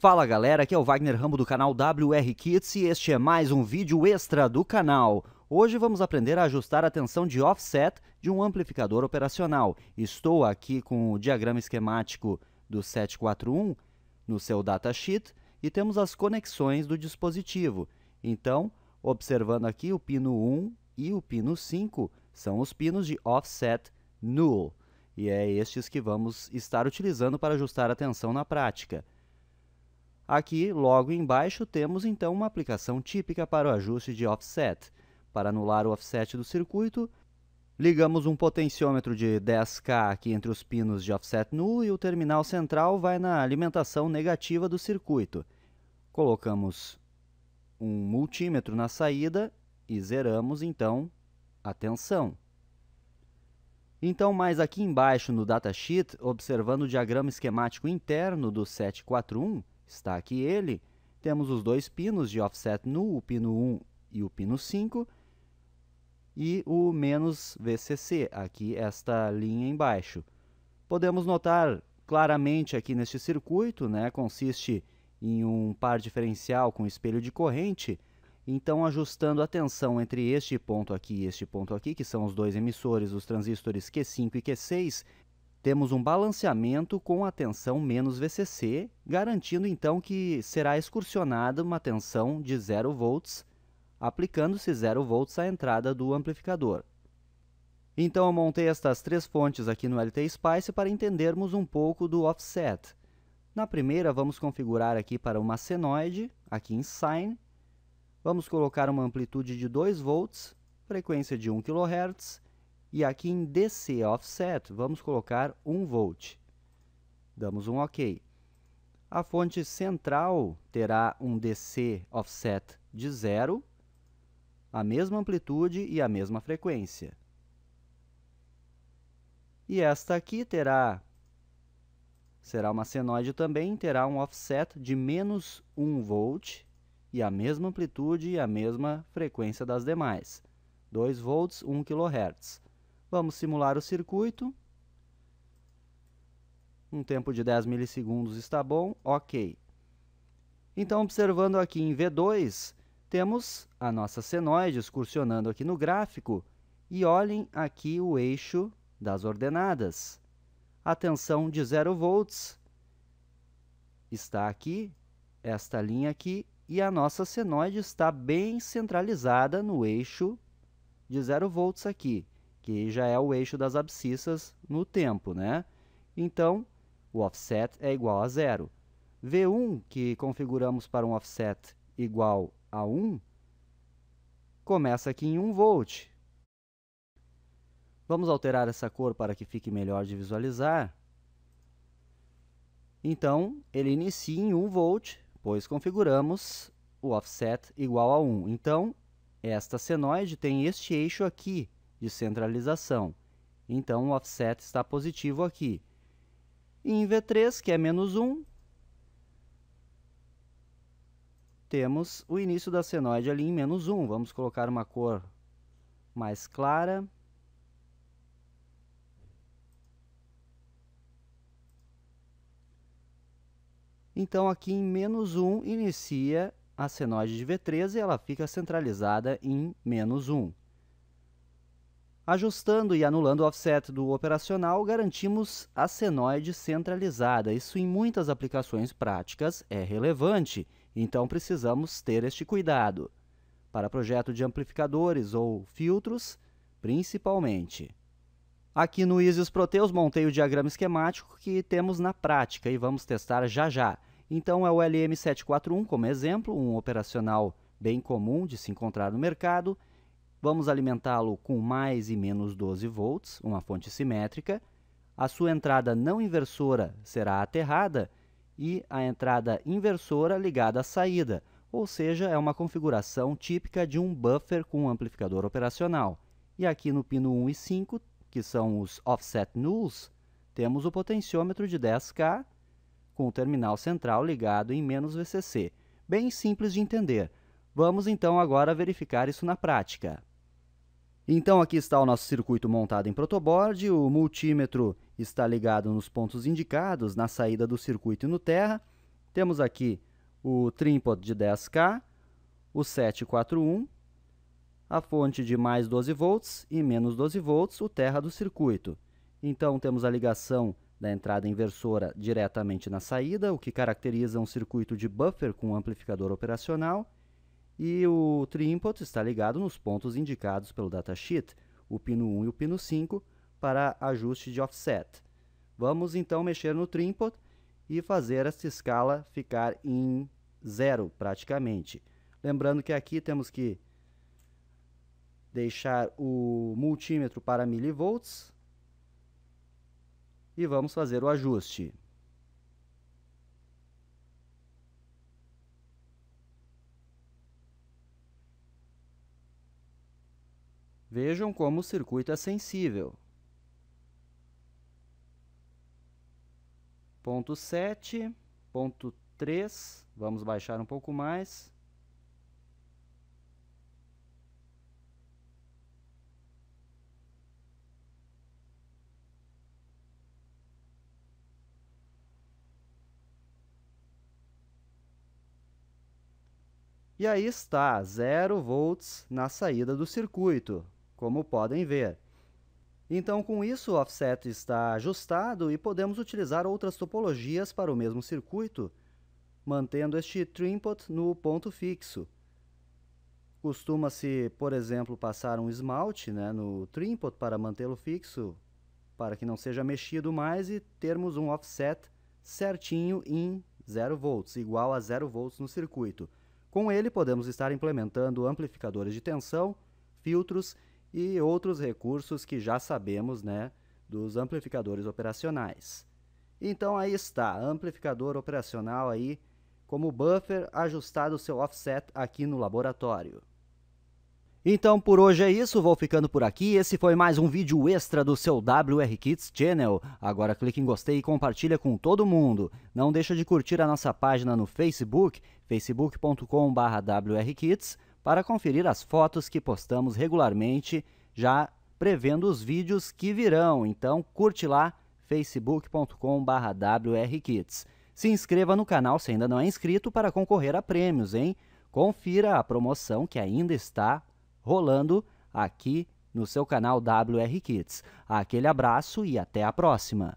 Fala galera, aqui é o Wagner Rambo do canal WR Kits e este é mais um vídeo extra do canal. Hoje vamos aprender a ajustar a tensão de offset de um amplificador operacional. Estou aqui com o diagrama esquemático do 741 no seu datasheet e temos as conexões do dispositivo. Então, observando aqui o pino 1 e o pino 5 são os pinos de offset null e é estes que vamos estar utilizando para ajustar a tensão na prática. Aqui, logo embaixo, temos então uma aplicação típica para o ajuste de offset. Para anular o offset do circuito, ligamos um potenciômetro de 10K aqui entre os pinos de offset nu e o terminal central vai na alimentação negativa do circuito. Colocamos um multímetro na saída e zeramos então a tensão. Então, mais aqui embaixo no datasheet, observando o diagrama esquemático interno do 741, está aqui ele, temos os dois pinos de offset nu, o pino 1 e o pino 5, e o menos VCC, aqui esta linha embaixo. Podemos notar claramente aqui neste circuito, né, consiste em um par diferencial com espelho de corrente, então ajustando a tensão entre este ponto aqui e este ponto aqui, que são os dois emissores, os transistores Q5 e Q6, temos um balanceamento com a tensão menos VCC, garantindo então que será excursionada uma tensão de 0 volts, aplicando-se 0 volts à entrada do amplificador. Então eu montei estas três fontes aqui no LT Spice para entendermos um pouco do offset. Na primeira vamos configurar aqui para uma senoide, aqui em sine. Vamos colocar uma amplitude de 2 volts, frequência de 1 kHz e aqui em DC Offset, vamos colocar 1 volt. Damos um OK. A fonte central terá um DC Offset de zero, a mesma amplitude e a mesma frequência. E esta aqui terá, será uma senoide também, terá um offset de menos 1 volt e a mesma amplitude e a mesma frequência das demais, 2 volts, 1 kHz. Vamos simular o circuito. Um tempo de 10 milissegundos está bom, ok. Então, observando aqui em V2, temos a nossa senoide excursionando aqui no gráfico, e olhem aqui o eixo das ordenadas. A tensão de 0 volts está aqui, esta linha aqui, e a nossa senoide está bem centralizada no eixo de 0 volts aqui que já é o eixo das abscissas no tempo, né? Então, o offset é igual a zero. V1, que configuramos para um offset igual a 1, começa aqui em 1 volt. Vamos alterar essa cor para que fique melhor de visualizar. Então, ele inicia em 1 volt, pois configuramos o offset igual a 1. Então, esta senoide tem este eixo aqui, de centralização. Então o offset está positivo aqui. E em V3, que é menos 1, temos o início da senoide ali em menos 1. Vamos colocar uma cor mais clara. Então aqui em menos 1 inicia a senoide de V3 e ela fica centralizada em menos 1. Ajustando e anulando o offset do operacional, garantimos a senoide centralizada. Isso em muitas aplicações práticas é relevante, então precisamos ter este cuidado. Para projeto de amplificadores ou filtros, principalmente. Aqui no Isis Proteus montei o diagrama esquemático que temos na prática e vamos testar já já. Então é o LM741 como exemplo, um operacional bem comum de se encontrar no mercado, Vamos alimentá-lo com mais e menos 12 volts, uma fonte simétrica. A sua entrada não inversora será aterrada e a entrada inversora ligada à saída, ou seja, é uma configuração típica de um buffer com um amplificador operacional. E aqui no pino 1 e 5, que são os offset nulls, temos o potenciômetro de 10K com o terminal central ligado em menos VCC. Bem simples de entender. Vamos então agora verificar isso na prática. Então aqui está o nosso circuito montado em protoboard, o multímetro está ligado nos pontos indicados na saída do circuito e no terra. Temos aqui o trimpod de 10K, o 741, a fonte de mais 12 volts e menos 12 volts, o terra do circuito. Então temos a ligação da entrada inversora diretamente na saída, o que caracteriza um circuito de buffer com amplificador operacional. E o triinput está ligado nos pontos indicados pelo datasheet, o pino 1 e o pino 5, para ajuste de offset. Vamos então mexer no triinput e fazer esta escala ficar em zero praticamente. Lembrando que aqui temos que deixar o multímetro para milivolts e vamos fazer o ajuste. Vejam como o circuito é sensível. Ponto 7, ponto 3, vamos baixar um pouco mais. E aí está, 0 volts na saída do circuito como podem ver. Então, com isso, o offset está ajustado e podemos utilizar outras topologias para o mesmo circuito, mantendo este trimpot no ponto fixo. Costuma-se, por exemplo, passar um esmalte né, no trimpot para mantê-lo fixo, para que não seja mexido mais e termos um offset certinho em 0 volts, igual a 0 volts no circuito. Com ele, podemos estar implementando amplificadores de tensão, filtros e outros recursos que já sabemos né, dos amplificadores operacionais. Então aí está, amplificador operacional aí como buffer ajustado seu offset aqui no laboratório. Então por hoje é isso, vou ficando por aqui. Esse foi mais um vídeo extra do seu WR Kids Channel. Agora clique em gostei e compartilha com todo mundo. Não deixa de curtir a nossa página no Facebook, facebook.com/wrkits para conferir as fotos que postamos regularmente, já prevendo os vídeos que virão. Então, curte lá facebook.com/wrkits. Se inscreva no canal se ainda não é inscrito para concorrer a prêmios, hein? Confira a promoção que ainda está rolando aqui no seu canal WR Kids. Aquele abraço e até a próxima.